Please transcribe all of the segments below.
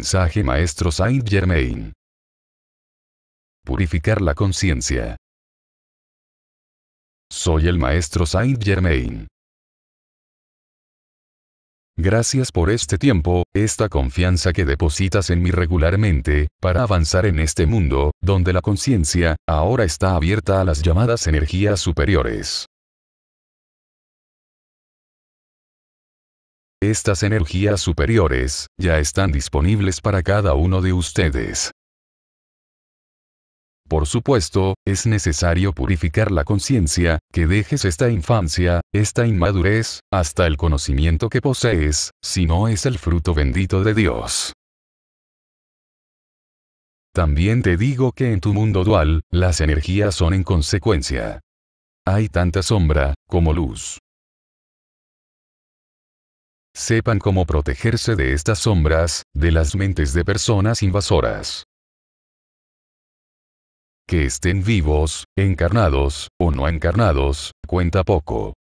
mensaje maestro Saint Germain. Purificar la conciencia. Soy el maestro Saint Germain. Gracias por este tiempo, esta confianza que depositas en mí regularmente, para avanzar en este mundo, donde la conciencia, ahora está abierta a las llamadas energías superiores. Estas energías superiores, ya están disponibles para cada uno de ustedes. Por supuesto, es necesario purificar la conciencia, que dejes esta infancia, esta inmadurez, hasta el conocimiento que posees, si no es el fruto bendito de Dios. También te digo que en tu mundo dual, las energías son en consecuencia. Hay tanta sombra, como luz sepan cómo protegerse de estas sombras, de las mentes de personas invasoras. Que estén vivos, encarnados, o no encarnados, cuenta poco.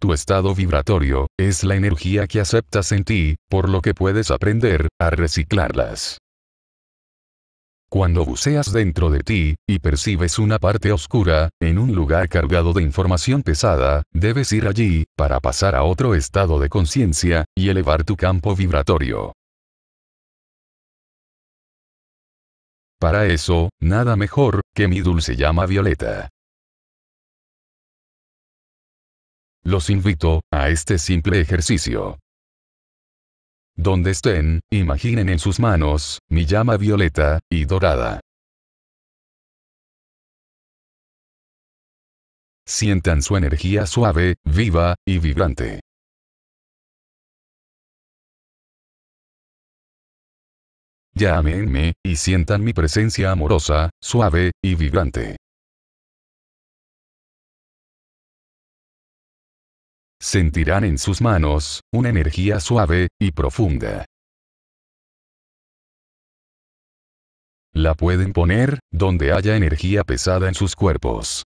Tu estado vibratorio, es la energía que aceptas en ti, por lo que puedes aprender, a reciclarlas. Cuando buceas dentro de ti, y percibes una parte oscura, en un lugar cargado de información pesada, debes ir allí, para pasar a otro estado de conciencia, y elevar tu campo vibratorio. Para eso, nada mejor, que mi dulce llama violeta. Los invito, a este simple ejercicio. Donde estén, imaginen en sus manos, mi llama violeta, y dorada. Sientan su energía suave, viva, y vibrante. Llámenme, y sientan mi presencia amorosa, suave, y vibrante. sentirán en sus manos, una energía suave, y profunda. La pueden poner, donde haya energía pesada en sus cuerpos.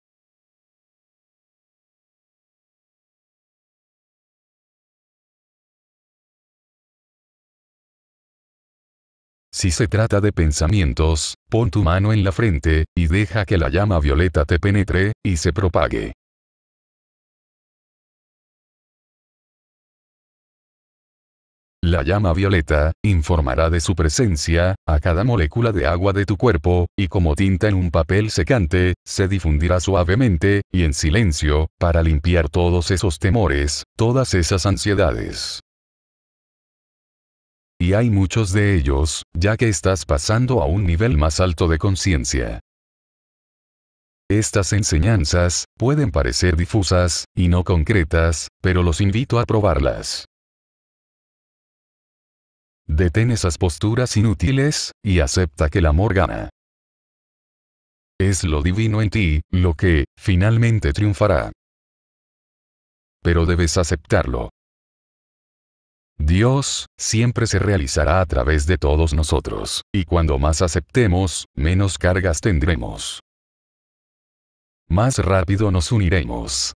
Si se trata de pensamientos, pon tu mano en la frente, y deja que la llama violeta te penetre, y se propague. La llama violeta, informará de su presencia, a cada molécula de agua de tu cuerpo, y como tinta en un papel secante, se difundirá suavemente, y en silencio, para limpiar todos esos temores, todas esas ansiedades. Y hay muchos de ellos, ya que estás pasando a un nivel más alto de conciencia. Estas enseñanzas pueden parecer difusas y no concretas, pero los invito a probarlas. Detén esas posturas inútiles, y acepta que el amor gana. Es lo divino en ti, lo que, finalmente triunfará. Pero debes aceptarlo. Dios, siempre se realizará a través de todos nosotros, y cuando más aceptemos, menos cargas tendremos. Más rápido nos uniremos.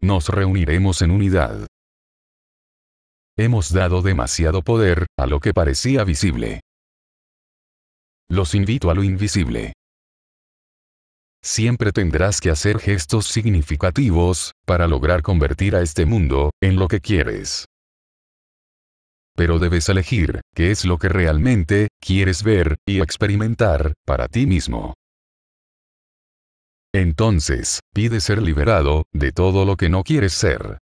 Nos reuniremos en unidad. Hemos dado demasiado poder, a lo que parecía visible. Los invito a lo invisible. Siempre tendrás que hacer gestos significativos, para lograr convertir a este mundo, en lo que quieres. Pero debes elegir, qué es lo que realmente, quieres ver, y experimentar, para ti mismo. Entonces, pide ser liberado, de todo lo que no quieres ser.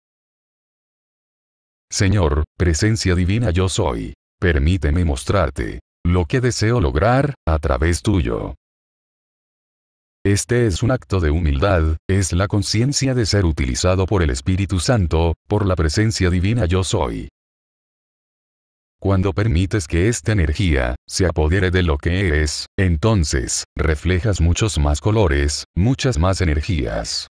Señor, presencia divina yo soy. Permíteme mostrarte lo que deseo lograr a través tuyo. Este es un acto de humildad, es la conciencia de ser utilizado por el Espíritu Santo, por la presencia divina yo soy. Cuando permites que esta energía se apodere de lo que eres, entonces, reflejas muchos más colores, muchas más energías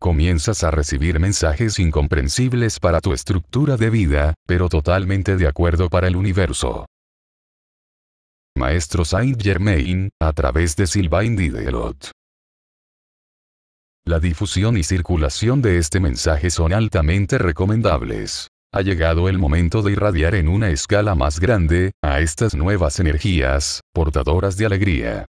comienzas a recibir mensajes incomprensibles para tu estructura de vida, pero totalmente de acuerdo para el universo. Maestro Saint Germain, a través de Sylvain Didelot La difusión y circulación de este mensaje son altamente recomendables. Ha llegado el momento de irradiar en una escala más grande, a estas nuevas energías, portadoras de alegría.